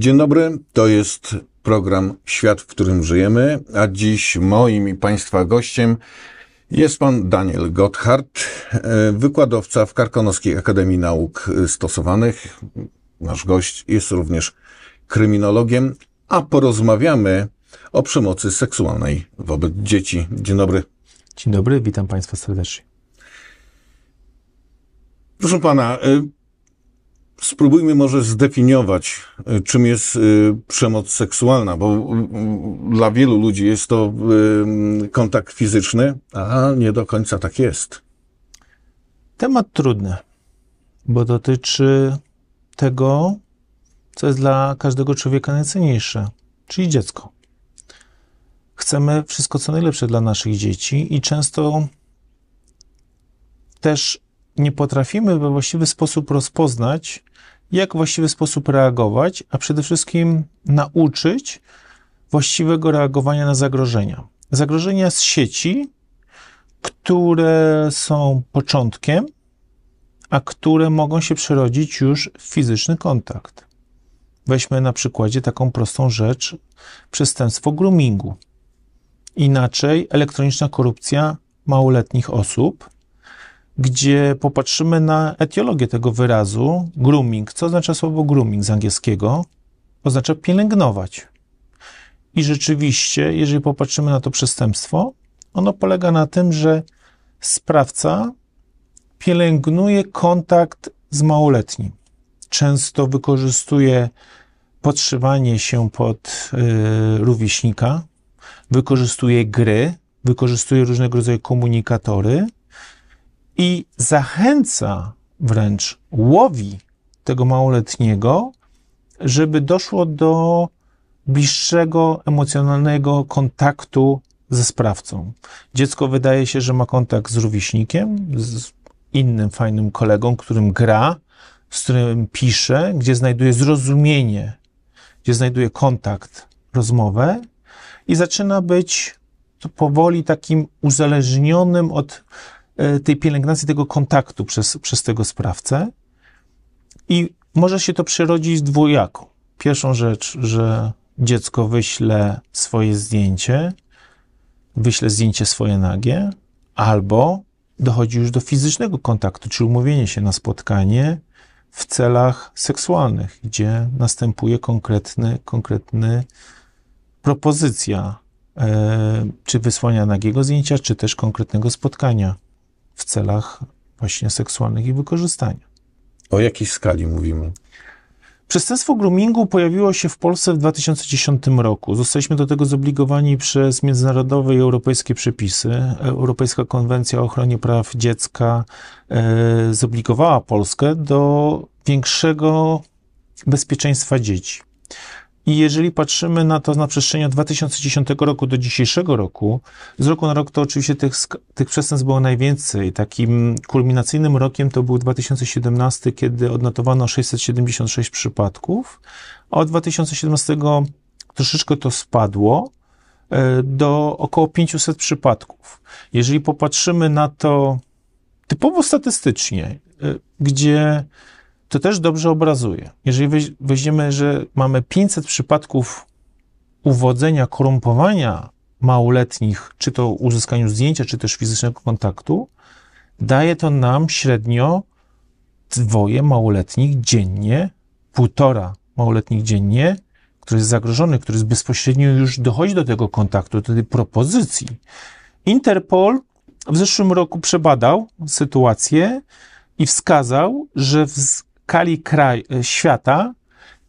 Dzień dobry, to jest program Świat, w którym żyjemy, a dziś moim i Państwa gościem jest pan Daniel Gotthard, e, wykładowca w Karkonoskiej Akademii Nauk Stosowanych. Nasz gość jest również kryminologiem, a porozmawiamy o przemocy seksualnej wobec dzieci. Dzień dobry. Dzień dobry, witam Państwa serdecznie. Proszę pana, e, Spróbujmy może zdefiniować, y, czym jest y, przemoc seksualna, bo y, dla wielu ludzi jest to mm, kontakt fizyczny, a nie do końca tak jest. Temat trudny, bo dotyczy tego, co jest dla każdego człowieka najcenniejsze, czyli dziecko. Chcemy wszystko, co najlepsze dla naszych dzieci i często też nie potrafimy we właściwy sposób rozpoznać, jak w właściwy sposób reagować, a przede wszystkim nauczyć właściwego reagowania na zagrożenia. Zagrożenia z sieci, które są początkiem, a które mogą się przerodzić już w fizyczny kontakt. Weźmy na przykładzie taką prostą rzecz przestępstwo groomingu. Inaczej elektroniczna korupcja małoletnich osób gdzie popatrzymy na etiologię tego wyrazu grooming. Co oznacza słowo grooming z angielskiego? Oznacza pielęgnować. I rzeczywiście, jeżeli popatrzymy na to przestępstwo, ono polega na tym, że sprawca pielęgnuje kontakt z małoletnim. Często wykorzystuje podszywanie się pod yy, rówieśnika, wykorzystuje gry, wykorzystuje różnego rodzaju komunikatory, i zachęca, wręcz łowi tego małoletniego, żeby doszło do bliższego emocjonalnego kontaktu ze sprawcą. Dziecko wydaje się, że ma kontakt z rówieśnikiem, z innym fajnym kolegą, którym gra, z którym pisze, gdzie znajduje zrozumienie, gdzie znajduje kontakt, rozmowę i zaczyna być to powoli takim uzależnionym od E, tej pielęgnacji, tego kontaktu przez, przez tego sprawcę. I może się to przerodzić dwojako. Pierwszą rzecz, że dziecko wyśle swoje zdjęcie, wyśle zdjęcie swoje nagie, albo dochodzi już do fizycznego kontaktu, czy umówienie się na spotkanie w celach seksualnych, gdzie następuje konkretny, konkretny propozycja, yy, czy wysłania nagiego zdjęcia, czy też konkretnego spotkania w celach właśnie seksualnych i wykorzystania. O jakiej skali mówimy? Przestępstwo groomingu pojawiło się w Polsce w 2010 roku. Zostaliśmy do tego zobligowani przez międzynarodowe i europejskie przepisy. Europejska Konwencja o Ochronie Praw Dziecka e, zobligowała Polskę do większego bezpieczeństwa dzieci. I jeżeli patrzymy na to na przestrzeni od 2010 roku do dzisiejszego roku, z roku na rok to oczywiście tych, tych przestępstw było najwięcej. Takim kulminacyjnym rokiem to był 2017, kiedy odnotowano 676 przypadków, a od 2017 troszeczkę to spadło e, do około 500 przypadków. Jeżeli popatrzymy na to typowo statystycznie, e, gdzie to też dobrze obrazuje. Jeżeli weźmiemy, że mamy 500 przypadków uwodzenia, korumpowania małoletnich, czy to uzyskaniu zdjęcia, czy też fizycznego kontaktu, daje to nam średnio dwoje małoletnich dziennie, półtora małoletnich dziennie, który jest zagrożony, który jest bezpośrednio już dochodzi do tego kontaktu, do tej propozycji. Interpol w zeszłym roku przebadał sytuację i wskazał, że w skali kraj, e, świata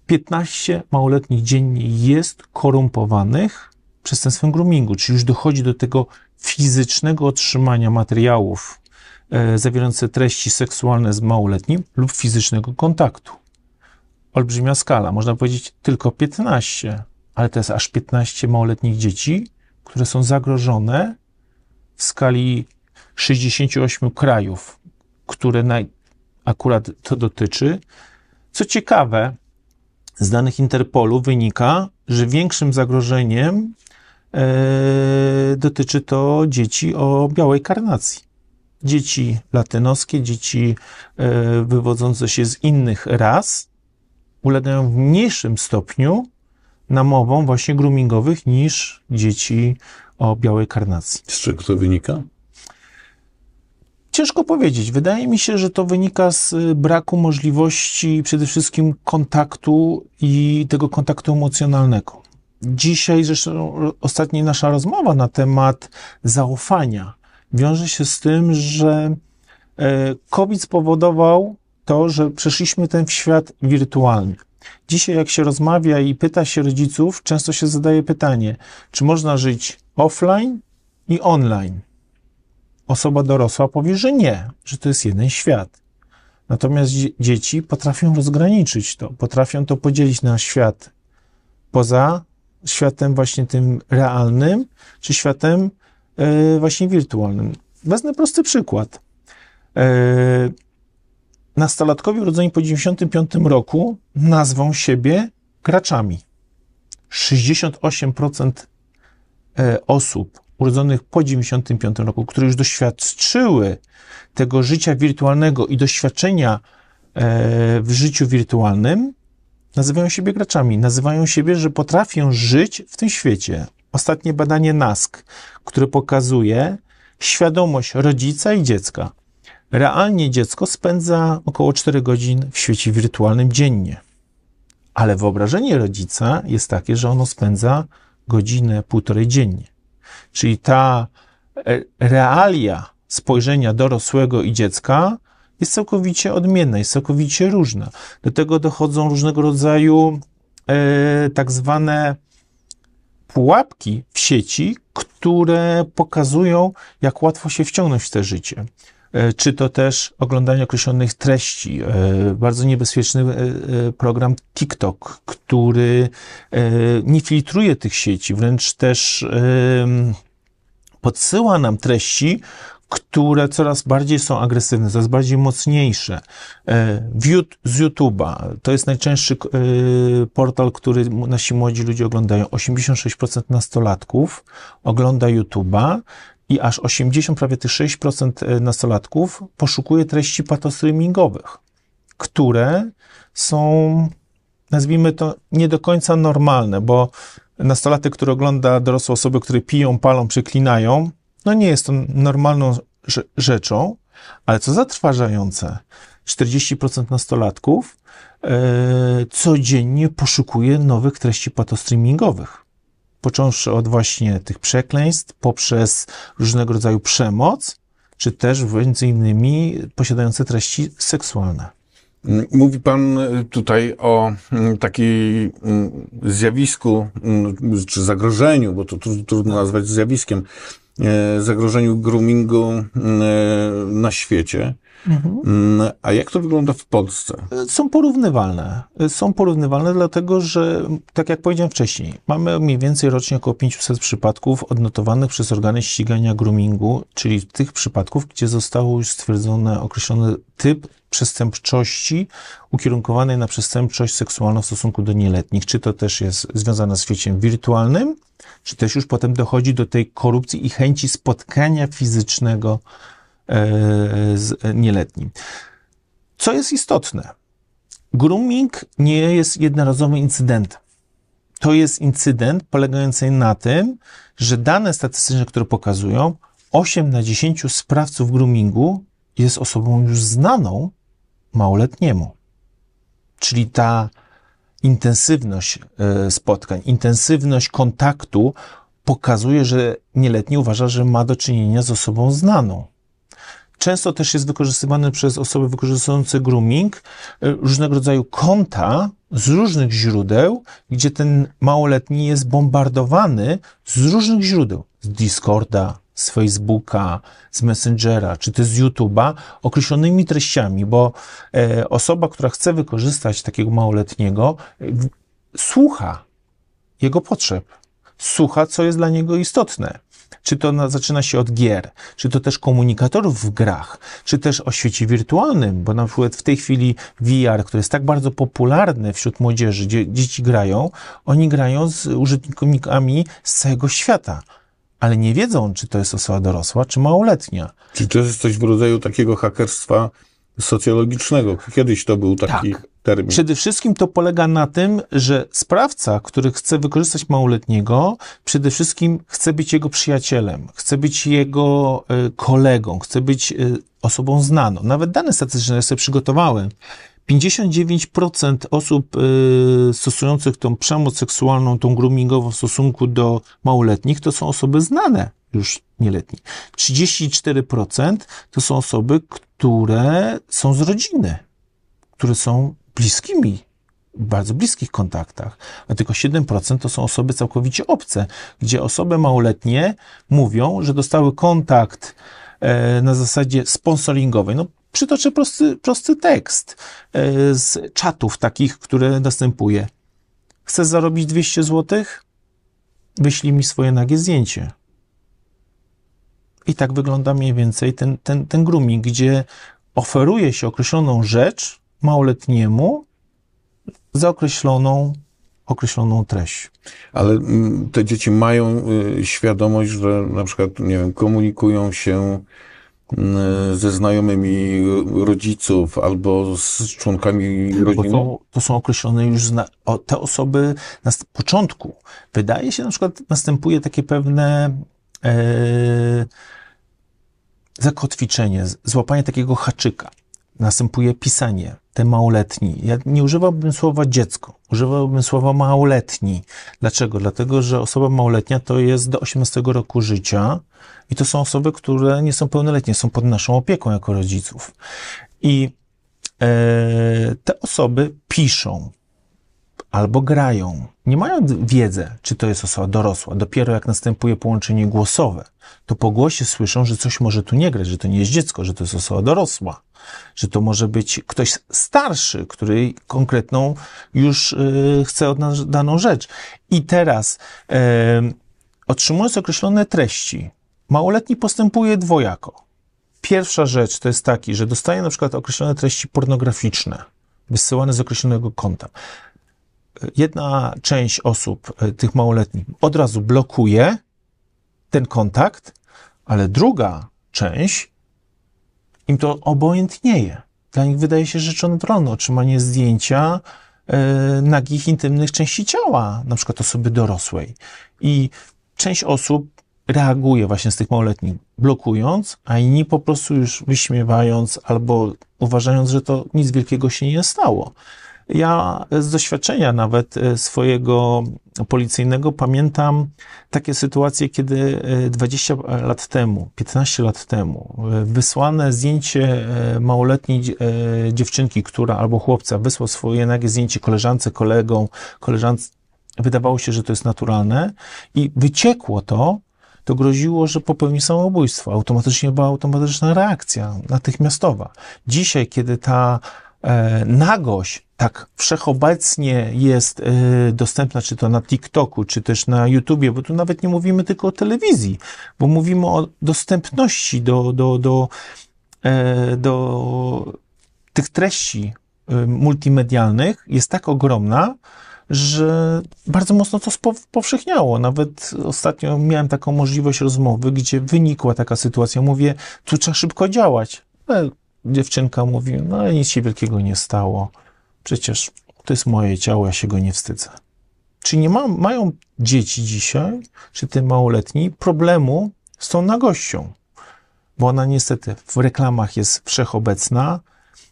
15 małoletnich dziennie jest korumpowanych przestępstwem groomingu, czyli już dochodzi do tego fizycznego otrzymania materiałów e, zawierających treści seksualne z małoletnim lub fizycznego kontaktu. Olbrzymia skala, można powiedzieć tylko 15, ale to jest aż 15 małoletnich dzieci, które są zagrożone w skali 68 krajów, które naj, akurat to dotyczy. Co ciekawe, z danych Interpolu wynika, że większym zagrożeniem e, dotyczy to dzieci o białej karnacji. Dzieci latynoskie, dzieci e, wywodzące się z innych ras ulegają w mniejszym stopniu namowom właśnie groomingowych niż dzieci o białej karnacji. Z czego to wynika? Ciężko powiedzieć. Wydaje mi się, że to wynika z y, braku możliwości przede wszystkim kontaktu i tego kontaktu emocjonalnego. Dzisiaj zresztą ostatnia nasza rozmowa na temat zaufania wiąże się z tym, że e, COVID spowodował to, że przeszliśmy ten świat wirtualny. Dzisiaj, jak się rozmawia i pyta się rodziców, często się zadaje pytanie, czy można żyć offline i online osoba dorosła powie, że nie, że to jest jeden świat. Natomiast dzieci potrafią rozgraniczyć to, potrafią to podzielić na świat poza światem właśnie tym realnym, czy światem yy, właśnie wirtualnym. Wezmę prosty przykład. Yy, nastolatkowie urodzeni po 95 roku nazwą siebie graczami. 68% e, osób urodzonych po 1995 roku, które już doświadczyły tego życia wirtualnego i doświadczenia e, w życiu wirtualnym, nazywają siebie graczami, nazywają siebie, że potrafią żyć w tym świecie. Ostatnie badanie NASK, które pokazuje świadomość rodzica i dziecka. Realnie dziecko spędza około 4 godzin w świecie wirtualnym dziennie. Ale wyobrażenie rodzica jest takie, że ono spędza godzinę, półtorej dziennie. Czyli ta e, realia spojrzenia dorosłego i dziecka jest całkowicie odmienna, jest całkowicie różna. Do tego dochodzą różnego rodzaju e, tak zwane pułapki w sieci, które pokazują, jak łatwo się wciągnąć w te życie. E, czy to też oglądanie określonych treści. E, bardzo niebezpieczny e, program TikTok, który nie filtruje tych sieci, wręcz też podsyła nam treści, które coraz bardziej są agresywne, coraz bardziej mocniejsze. View z YouTube'a to jest najczęstszy portal, który nasi młodzi ludzie oglądają. 86% nastolatków ogląda YouTube'a i aż 80, prawie 6% e, nastolatków poszukuje treści patostreamingowych, które są, nazwijmy to, nie do końca normalne, bo nastolatek, który ogląda dorosłe osoby, które piją, palą, przeklinają, no nie jest to normalną rzeczą, ale co zatrważające, 40% nastolatków yy, codziennie poszukuje nowych treści patostreamingowych począwszy od właśnie tych przekleństw, poprzez różnego rodzaju przemoc, czy też między innymi posiadające treści seksualne. Mówi Pan tutaj o mm, takiej mm, zjawisku, mm, czy zagrożeniu, bo to trudno tak. nazwać zjawiskiem, E, zagrożeniu groomingu e, na świecie. Mhm. Mm, a jak to wygląda w Polsce? E, są porównywalne. Są porównywalne, dlatego że, tak jak powiedziałem wcześniej, mamy mniej więcej rocznie około 500 przypadków odnotowanych przez organy ścigania groomingu, czyli tych przypadków, gdzie zostało już stwierdzone określony typ przestępczości ukierunkowanej na przestępczość seksualną w stosunku do nieletnich. Czy to też jest związane z świeciem wirtualnym, czy też już potem dochodzi do tej korupcji i chęci spotkania fizycznego e, z nieletnim. Co jest istotne? Grooming nie jest jednorazowy incydent. To jest incydent polegający na tym, że dane statystyczne, które pokazują, 8 na 10 sprawców groomingu jest osobą już znaną małoletniemu. Czyli ta intensywność e, spotkań, intensywność kontaktu pokazuje, że nieletni uważa, że ma do czynienia z osobą znaną. Często też jest wykorzystywany przez osoby wykorzystujące grooming e, różnego rodzaju konta z różnych źródeł, gdzie ten małoletni jest bombardowany z różnych źródeł. Z Discorda, z Facebooka, z Messengera, czy też z YouTube'a określonymi treściami, bo e, osoba, która chce wykorzystać takiego małoletniego, e, słucha jego potrzeb, słucha, co jest dla niego istotne. Czy to na, zaczyna się od gier, czy to też komunikatorów w grach, czy też o świecie wirtualnym, bo na przykład w tej chwili VR, który jest tak bardzo popularny wśród młodzieży, gdzie dzieci grają, oni grają z użytkownikami z całego świata ale nie wiedzą, czy to jest osoba dorosła, czy małoletnia. Czy to jest coś w rodzaju takiego hakerstwa socjologicznego? Kiedyś to był taki tak. termin. Przede wszystkim to polega na tym, że sprawca, który chce wykorzystać małoletniego, przede wszystkim chce być jego przyjacielem, chce być jego e, kolegą, chce być e, osobą znaną. Nawet dane statystyczne sobie przygotowałem. 59% osób y, stosujących tą przemoc seksualną, tą groomingową w stosunku do małoletnich to są osoby znane już nieletni. 34% to są osoby, które są z rodziny, które są bliskimi, w bardzo bliskich kontaktach, a tylko 7% to są osoby całkowicie obce, gdzie osoby małoletnie mówią, że dostały kontakt e, na zasadzie sponsoringowej. No, Przytoczę prosty, prosty tekst e, z czatów takich, które następuje. Chcesz zarobić 200 zł? Wyślij mi swoje nagie zdjęcie. I tak wygląda mniej więcej ten, ten, ten grooming, gdzie oferuje się określoną rzecz małoletniemu za określoną określoną treść. Ale mm, te dzieci mają y, świadomość, że na przykład, nie wiem, komunikują się Y, ze znajomymi rodziców albo z członkami rodziny? Bo to, to są określone już zna- o, te osoby na początku. Wydaje się, na przykład następuje takie pewne e, zakotwiczenie, złapanie takiego haczyka następuje pisanie, te małoletni. Ja nie używałbym słowa dziecko, używałbym słowa małoletni. Dlaczego? Dlatego, że osoba małoletnia to jest do 18 roku życia i to są osoby, które nie są pełnoletnie, są pod naszą opieką jako rodziców. I e, te osoby piszą albo grają. Nie mają wiedzy, czy to jest osoba dorosła. Dopiero jak następuje połączenie głosowe, to po głosie słyszą, że coś może tu nie grać, że to nie jest dziecko, że to jest osoba dorosła że to może być ktoś starszy, który konkretną już y, chce od nas daną rzecz. I teraz, y, otrzymując określone treści, małoletni postępuje dwojako. Pierwsza rzecz to jest taki, że dostaje na przykład określone treści pornograficzne, wysyłane z określonego konta. Jedna część osób, y, tych małoletnich, od razu blokuje ten kontakt, ale druga część im to obojętnieje. Dla nich wydaje się rzeczą dronu otrzymanie zdjęcia yy, nagich, intymnych części ciała, na przykład osoby dorosłej. I część osób reaguje właśnie z tych małoletnich, blokując, a inni po prostu już wyśmiewając albo uważając, że to nic wielkiego się nie stało. Ja z doświadczenia nawet e, swojego policyjnego pamiętam takie sytuacje, kiedy 20 e, lat temu, 15 lat temu, e, wysłane zdjęcie małoletniej dziewczynki, która albo chłopca wysłał swoje nagie zdjęcie koleżance, kolegą, koleżance. Wydawało się, że to jest naturalne i wyciekło to, to groziło, że popełni samobójstwo. Automatycznie była automatyczna reakcja, natychmiastowa. Dzisiaj, kiedy ta e, nagość tak wszechobecnie jest y, dostępna, czy to na TikToku, czy też na YouTubie, bo tu nawet nie mówimy tylko o telewizji, bo mówimy o dostępności do, do, do, e, do tych treści y, multimedialnych jest tak ogromna, że bardzo mocno to spowszechniało. Nawet ostatnio miałem taką możliwość rozmowy, gdzie wynikła taka sytuacja. Mówię, tu trzeba szybko działać. Ale no, dziewczynka mówi, no nic się wielkiego nie stało. Przecież to jest moje ciało, ja się go nie wstydzę. Czy nie ma, mają dzieci dzisiaj, czy te małoletni, problemu z tą nagością? Bo ona niestety w reklamach jest wszechobecna.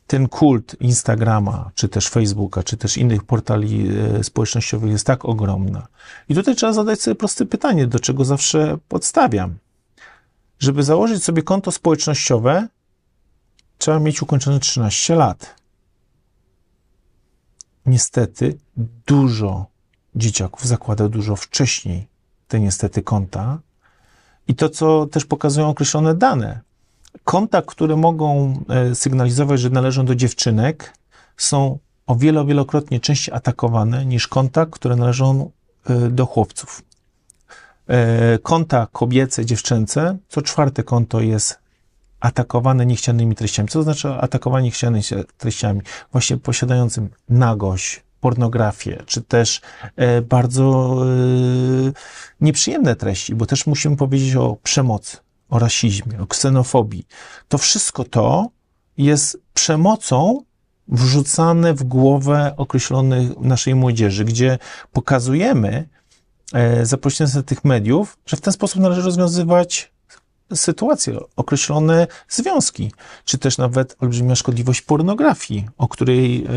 Ten kult Instagrama, czy też Facebooka, czy też innych portali e, społecznościowych jest tak ogromna. I tutaj trzeba zadać sobie proste pytanie, do czego zawsze podstawiam. Żeby założyć sobie konto społecznościowe, trzeba mieć ukończone 13 lat niestety dużo dzieciaków zakłada dużo wcześniej te niestety konta. I to, co też pokazują określone dane. Konta, które mogą e, sygnalizować, że należą do dziewczynek, są o wiele, wielokrotnie częściej atakowane niż konta, które należą e, do chłopców. E, konta kobiece, dziewczęce, co czwarte konto jest atakowane niechcianymi treściami. Co to znaczy atakowanie niechcianymi treściami? Właśnie posiadającym nagość, pornografię, czy też e, bardzo e, nieprzyjemne treści, bo też musimy powiedzieć o przemocy, o rasizmie, o ksenofobii. To wszystko to jest przemocą wrzucane w głowę określonych naszej młodzieży, gdzie pokazujemy e, za pośrednictwem tych mediów, że w ten sposób należy rozwiązywać sytuacje, określone związki, czy też nawet olbrzymia szkodliwość pornografii, o której yy,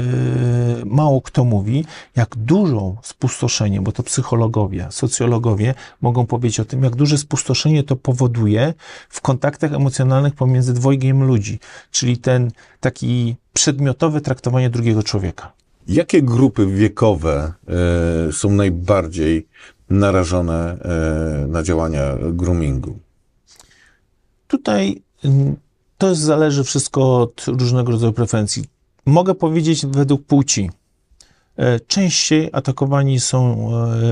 mało kto mówi, jak dużo spustoszenie, bo to psychologowie, socjologowie mogą powiedzieć o tym, jak duże spustoszenie to powoduje w kontaktach emocjonalnych pomiędzy dwojgiem ludzi, czyli ten taki przedmiotowe traktowanie drugiego człowieka. Jakie grupy wiekowe yy, są najbardziej narażone yy, na działania groomingu? Tutaj mm, to zależy wszystko od różnego rodzaju preferencji. Mogę powiedzieć według płci. E, częściej atakowani są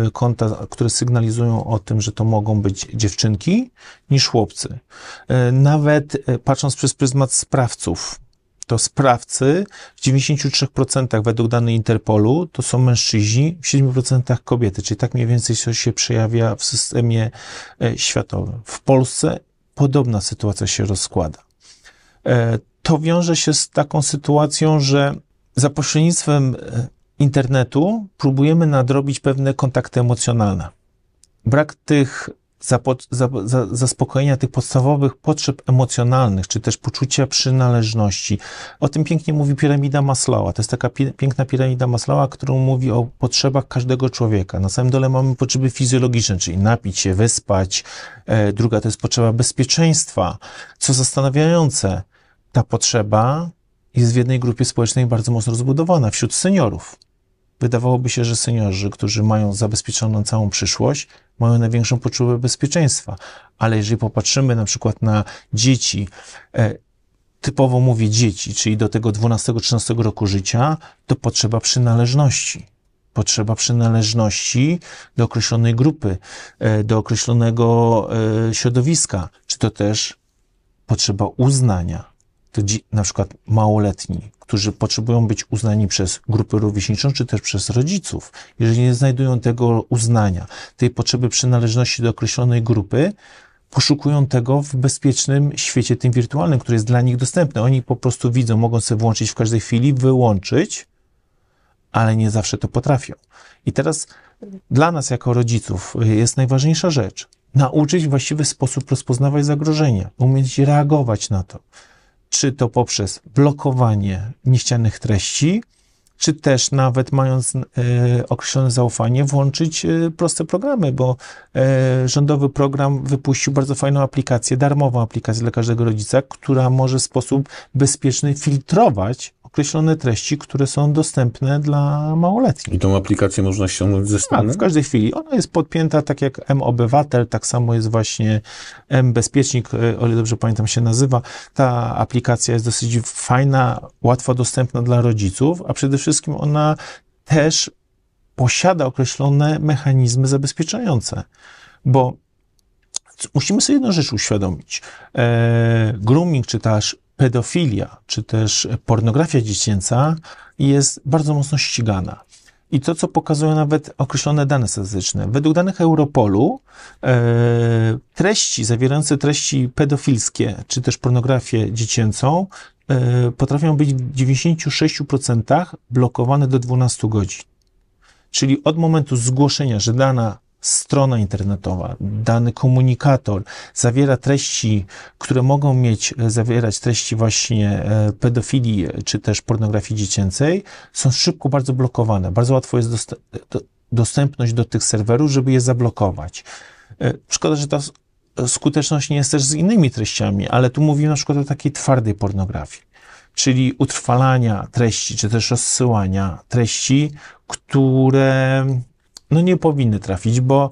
e, konta, które sygnalizują o tym, że to mogą być dziewczynki, niż chłopcy. E, nawet patrząc przez pryzmat sprawców, to sprawcy w 93% według danych Interpolu to są mężczyźni, w 7% kobiety, czyli tak mniej więcej się przejawia w systemie światowym. W Polsce podobna sytuacja się rozkłada. E, to wiąże się z taką sytuacją, że za pośrednictwem e, internetu próbujemy nadrobić pewne kontakty emocjonalne. Brak tych zaspokojenia tych podstawowych potrzeb emocjonalnych, czy też poczucia przynależności. O tym pięknie mówi piramida Maslowa. To jest taka piękna piramida Maslowa, którą mówi o potrzebach każdego człowieka. Na samym dole mamy potrzeby fizjologiczne, czyli napić się, wyspać. E, druga to jest potrzeba bezpieczeństwa. Co zastanawiające, ta potrzeba jest w jednej grupie społecznej bardzo mocno rozbudowana wśród seniorów. Wydawałoby się, że seniorzy, którzy mają zabezpieczoną całą przyszłość, mają największą poczucie bezpieczeństwa. Ale jeżeli popatrzymy na przykład na dzieci, e, typowo mówię dzieci, czyli do tego 12-13 roku życia, to potrzeba przynależności. Potrzeba przynależności do określonej grupy, e, do określonego e, środowiska, czy to też potrzeba uznania to na przykład małoletni, którzy potrzebują być uznani przez grupę rówieśniczą, czy też przez rodziców, jeżeli nie znajdują tego uznania, tej potrzeby przynależności do określonej grupy, poszukują tego w bezpiecznym świecie, tym wirtualnym, który jest dla nich dostępny. Oni po prostu widzą, mogą sobie włączyć w każdej chwili, wyłączyć, ale nie zawsze to potrafią. I teraz dla nas, jako rodziców, jest najważniejsza rzecz nauczyć w właściwy sposób rozpoznawać zagrożenia, umieć reagować na to czy to poprzez blokowanie niechcianych treści, czy też nawet mając e, określone zaufanie, włączyć e, proste programy, bo e, rządowy program wypuścił bardzo fajną aplikację, darmową aplikację dla każdego rodzica, która może w sposób bezpieczny filtrować określone treści, które są dostępne dla małoletnich. I tą aplikację można ściągnąć ze tak, strony? Tak, w każdej chwili. Ona jest podpięta tak jak M-Obywatel, tak samo jest właśnie M-Bezpiecznik, e, o ile dobrze pamiętam się nazywa. Ta aplikacja jest dosyć fajna, łatwo dostępna dla rodziców, a przede wszystkim ona też posiada określone mechanizmy zabezpieczające, bo musimy sobie jedną rzecz uświadomić. E, grooming, czy też pedofilia czy też pornografia dziecięca jest bardzo mocno ścigana. I to, co pokazują nawet określone dane statystyczne. Według danych Europolu e, treści zawierające treści pedofilskie czy też pornografię dziecięcą e, potrafią być w 96% blokowane do 12 godzin. Czyli od momentu zgłoszenia, że dana strona internetowa, dany komunikator zawiera treści, które mogą mieć, e, zawierać treści właśnie e, pedofilii e, czy też pornografii dziecięcej, są szybko bardzo blokowane. Bardzo łatwo jest dost do dostępność do tych serwerów, żeby je zablokować. Szkoda, że ta skuteczność nie jest też z innymi treściami, ale tu mówimy na przykład o takiej twardej pornografii, czyli utrwalania treści, czy też rozsyłania treści, które no nie powinny trafić, bo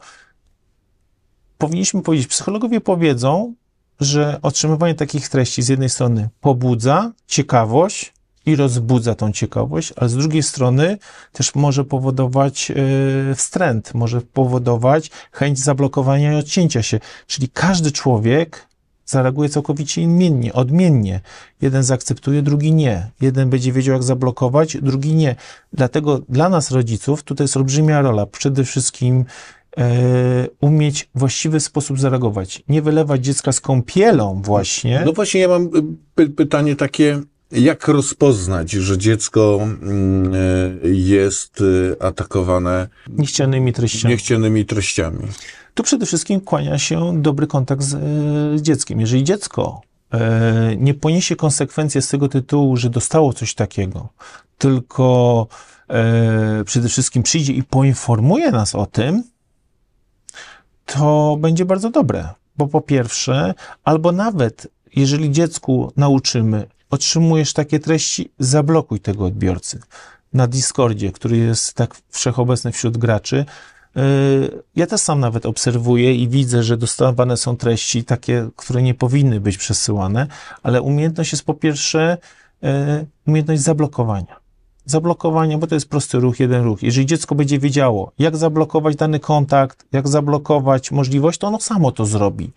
powinniśmy powiedzieć, psychologowie powiedzą, że otrzymywanie takich treści z jednej strony pobudza ciekawość i rozbudza tą ciekawość, ale z drugiej strony też może powodować e, wstręt, może powodować chęć zablokowania i odcięcia się. Czyli każdy człowiek zareaguje całkowicie imiennie, odmiennie. Jeden zaakceptuje, drugi nie. Jeden będzie wiedział, jak zablokować, drugi nie. Dlatego dla nas, rodziców, tutaj jest olbrzymia rola. Przede wszystkim e, umieć właściwy sposób zareagować. Nie wylewać dziecka z kąpielą właśnie. No właśnie, ja mam y, pytanie takie, jak rozpoznać, że dziecko mm, e, jest e, atakowane niechcianymi treściami? Niechcianymi treściami. Tu przede wszystkim kłania się dobry kontakt z, z e, dzieckiem. Jeżeli dziecko nie poniesie konsekwencji z tego tytułu, że dostało coś takiego, tylko e, przede wszystkim przyjdzie i poinformuje nas o tym, to będzie bardzo dobre. Bo po pierwsze, albo nawet jeżeli dziecku nauczymy, otrzymujesz takie treści, zablokuj tego odbiorcy. Na Discordzie, który jest tak wszechobecny wśród graczy, yy, ja też sam nawet obserwuję i widzę, że dostawane są treści takie, które nie powinny być przesyłane, ale umiejętność jest po pierwsze yy, umiejętność zablokowania. Zablokowania, bo to jest prosty ruch, jeden ruch. Jeżeli dziecko będzie wiedziało, jak zablokować dany kontakt, jak zablokować możliwość, to ono samo to zrobi.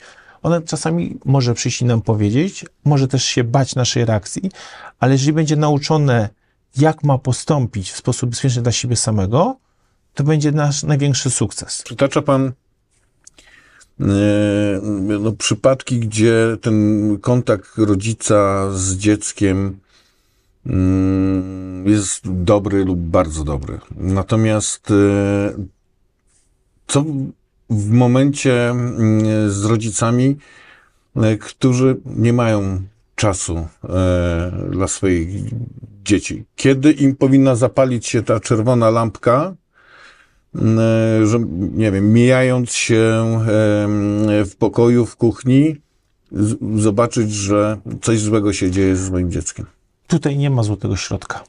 Ona czasami może przyjść i nam powiedzieć, może też się bać naszej reakcji, ale jeżeli będzie nauczone, jak ma postąpić w sposób bezpieczny dla siebie samego, to będzie nasz największy sukces. Przytacza pan e, no, przypadki, gdzie ten kontakt rodzica z dzieckiem mm, jest dobry lub bardzo dobry. Natomiast e, co w momencie mm, z rodzicami, e, którzy nie mają czasu e, dla swoich dzieci. Kiedy im powinna zapalić się ta czerwona lampka, mm, e, że, nie wiem, mijając się mm, w pokoju, w kuchni, zobaczyć, że coś złego się dzieje z moim dzieckiem. Tutaj nie ma złotego środka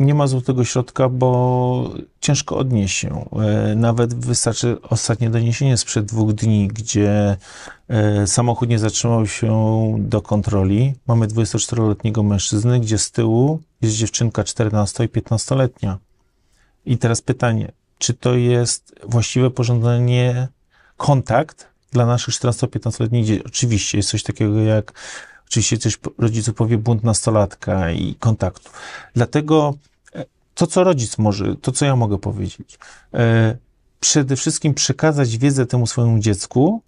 nie ma złotego środka, bo ciężko odnieść się. E, nawet wystarczy ostatnie doniesienie sprzed dwóch dni, gdzie e, samochód nie zatrzymał się do kontroli. Mamy 24-letniego mężczyznę, gdzie z tyłu jest dziewczynka 14 i 15-letnia. I teraz pytanie, czy to jest właściwe pożądanie kontakt dla naszych 14-15-letnich? Oczywiście jest coś takiego jak Oczywiście coś rodziców powie bunt nastolatka i kontaktu. Dlatego to, co rodzic może, to, co ja mogę powiedzieć. E, przede wszystkim przekazać wiedzę temu swojemu dziecku,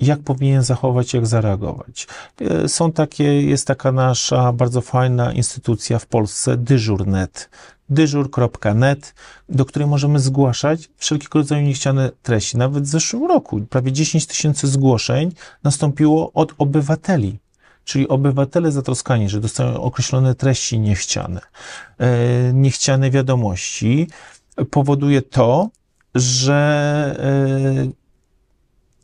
jak powinien zachować, jak zareagować. E, są takie, jest taka nasza bardzo fajna instytucja w Polsce, dyżurnet, dyżur.net, do której możemy zgłaszać wszelkiego rodzaju niechciane treści. Nawet w zeszłym roku prawie 10 tysięcy zgłoszeń nastąpiło od obywateli Czyli obywatele zatroskani, że dostają określone treści niechciane, e, niechciane wiadomości, powoduje to, że e,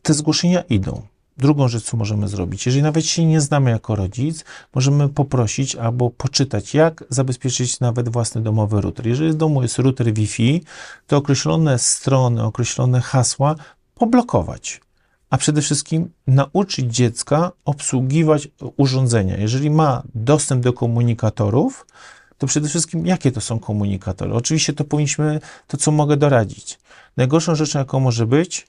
te zgłoszenia idą. Drugą rzecz, co możemy zrobić, jeżeli nawet się nie znamy jako rodzic, możemy poprosić albo poczytać, jak zabezpieczyć nawet własny domowy router. Jeżeli w domu jest router Wi-Fi, to określone strony, określone hasła poblokować a przede wszystkim nauczyć dziecka obsługiwać urządzenia. Jeżeli ma dostęp do komunikatorów, to przede wszystkim jakie to są komunikatory? Oczywiście to powinniśmy, to co mogę doradzić. Najgorszą rzeczą, jaką może być,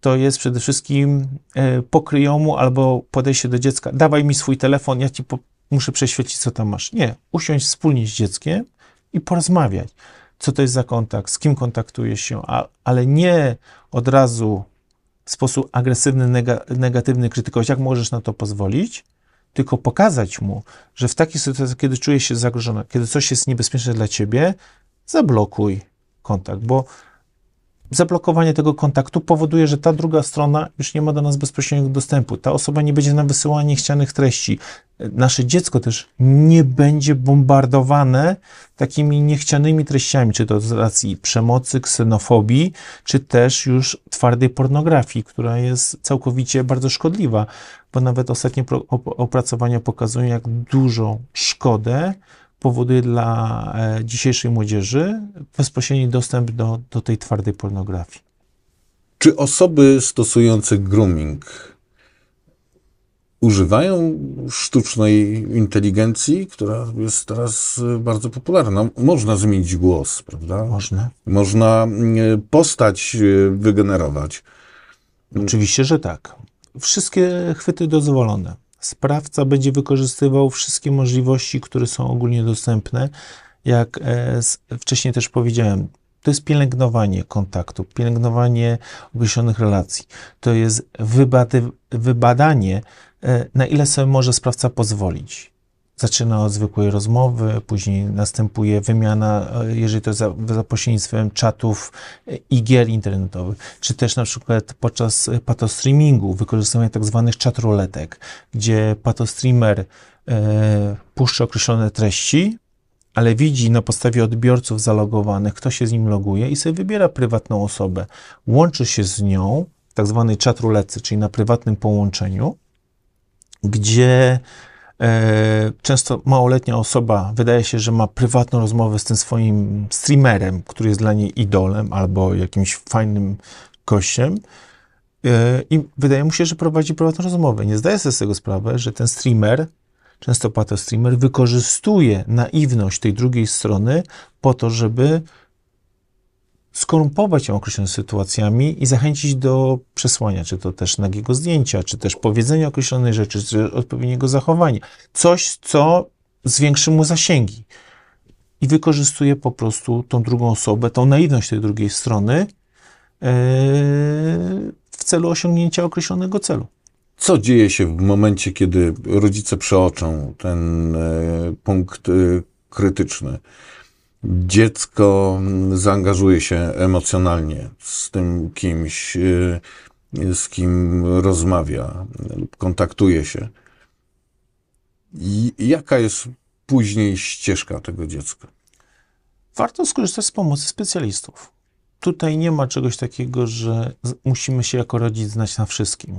to jest przede wszystkim e, pokryjomu albo podejście do dziecka. Dawaj mi swój telefon, ja ci muszę przeświecić, co tam masz. Nie, usiąść wspólnie z dzieckiem i porozmawiać. Co to jest za kontakt, z kim kontaktuje się, a, ale nie od razu w sposób agresywny, negatywny krytykować. Jak możesz na to pozwolić? Tylko pokazać mu, że w takich sytuacjach, kiedy czujesz się zagrożona, kiedy coś jest niebezpieczne dla ciebie, zablokuj kontakt, bo zablokowanie tego kontaktu powoduje, że ta druga strona już nie ma do nas bezpośredniego dostępu. Ta osoba nie będzie nam wysyłała niechcianych treści. Nasze dziecko też nie będzie bombardowane takimi niechcianymi treściami, czy to z racji przemocy, ksenofobii, czy też już twardej pornografii, która jest całkowicie bardzo szkodliwa, bo nawet ostatnie opracowania pokazują, jak dużą szkodę powoduje dla e, dzisiejszej młodzieży bezpośredni dostęp do, do tej twardej pornografii. Czy osoby stosujące grooming używają sztucznej inteligencji, która jest teraz e, bardzo popularna. No, można zmienić głos, prawda? Można. Można mm, e, postać wygenerować. Oczywiście, że tak. Wszystkie chwyty dozwolone sprawca będzie wykorzystywał wszystkie możliwości, które są ogólnie dostępne. Jak e, wcześniej też powiedziałem, to jest pielęgnowanie kontaktu, pielęgnowanie określonych relacji. To jest wybady wybadanie, e, na ile sobie może sprawca pozwolić zaczyna od zwykłej rozmowy, później następuje wymiana, e, jeżeli to za, za pośrednictwem czatów e, i gier internetowych, czy też na przykład podczas e, patostreamingu wykorzystywania tak zwanych czat ruletek, gdzie patostreamer e, puszcza określone treści, ale widzi na podstawie odbiorców zalogowanych, kto się z nim loguje i sobie wybiera prywatną osobę, łączy się z nią, tak zwanej czat rulecy, czyli na prywatnym połączeniu, gdzie E, często małoletnia osoba wydaje się, że ma prywatną rozmowę z tym swoim streamerem, który jest dla niej idolem albo jakimś fajnym gościem. E, I wydaje mu się, że prowadzi prywatną rozmowę. Nie zdaje sobie z tego sprawy, że ten streamer, często pato streamer, wykorzystuje naiwność tej drugiej strony po to, żeby skorumpować się określonymi sytuacjami i zachęcić do przesłania, czy to też nagiego zdjęcia, czy też powiedzenia określonej rzeczy, czy odpowiedniego zachowania. Coś, co zwiększy mu zasięgi. I wykorzystuje po prostu tą drugą osobę, tą naiwność tej drugiej strony e, w celu osiągnięcia określonego celu. Co dzieje się w momencie, kiedy rodzice przeoczą ten e, punkt e, krytyczny? dziecko zaangażuje się emocjonalnie z tym kimś, y, z kim rozmawia lub kontaktuje się. I jaka jest później ścieżka tego dziecka? Warto skorzystać z pomocy specjalistów. Tutaj nie ma czegoś takiego, że musimy się jako rodzic znać na wszystkim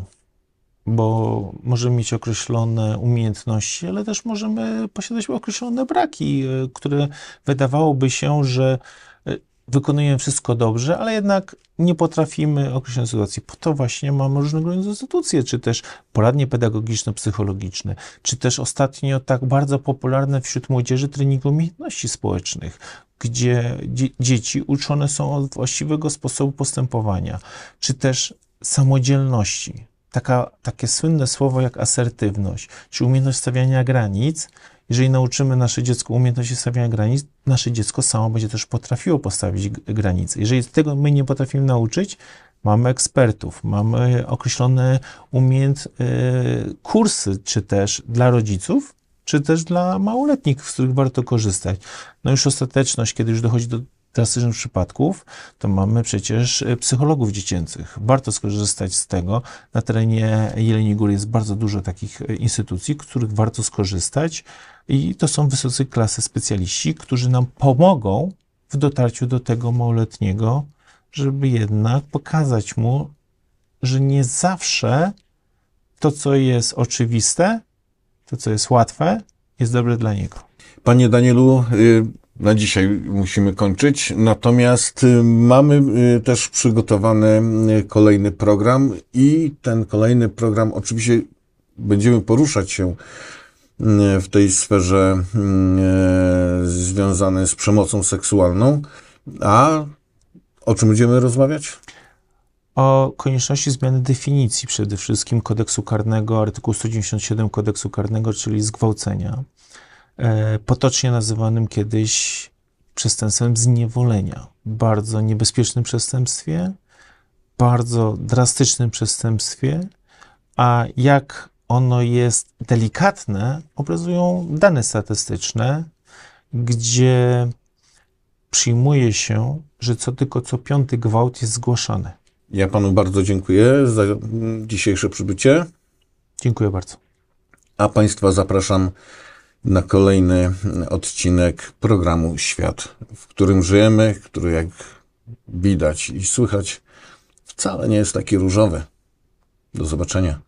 bo możemy mieć określone umiejętności, ale też możemy posiadać określone braki, e, które wydawałoby się, że e, wykonujemy wszystko dobrze, ale jednak nie potrafimy określonej sytuacji. Po to właśnie mamy różnego rodzaju instytucje, czy też poradnie pedagogiczno-psychologiczne, czy też ostatnio tak bardzo popularne wśród młodzieży trening umiejętności społecznych, gdzie dzieci uczone są od właściwego sposobu postępowania, czy też samodzielności taka, takie słynne słowo jak asertywność, czy umiejętność stawiania granic. Jeżeli nauczymy nasze dziecko umiejętności stawiania granic, nasze dziecko samo będzie też potrafiło postawić granice. Jeżeli tego my nie potrafimy nauczyć, mamy ekspertów, mamy określone umiejęt, yy, kursy, czy też dla rodziców, czy też dla małoletnich, z których warto korzystać. No już ostateczność, kiedy już dochodzi do drastycznych przypadków, to mamy przecież y, psychologów dziecięcych. Warto skorzystać z tego. Na terenie Jeleniej Góry jest bardzo dużo takich y, instytucji, których warto skorzystać i to są wysocy klasy specjaliści, którzy nam pomogą w dotarciu do tego małoletniego, żeby jednak pokazać mu, że nie zawsze to, co jest oczywiste, to, co jest łatwe, jest dobre dla niego. Panie Danielu, y, na dzisiaj musimy kończyć. Natomiast y, mamy y, też przygotowany y, kolejny program i ten kolejny program oczywiście będziemy poruszać się w tej sferze związanej z przemocą seksualną. A o czym będziemy rozmawiać? o konieczności zmiany definicji przede wszystkim kodeksu karnego, artykułu 197 kodeksu karnego, czyli zgwałcenia. E, potocznie nazywanym kiedyś przestępstwem zniewolenia. Bardzo niebezpiecznym przestępstwie, bardzo drastycznym przestępstwie, a jak ono jest delikatne, obrazują dane statystyczne, gdzie przyjmuje się, że co tylko co piąty gwałt jest zgłaszany. Ja panu bardzo dziękuję za dzisiejsze przybycie. Dziękuję bardzo. A państwa zapraszam na kolejny odcinek programu Świat, w którym żyjemy, który jak widać i słychać wcale nie jest taki różowy. Do zobaczenia.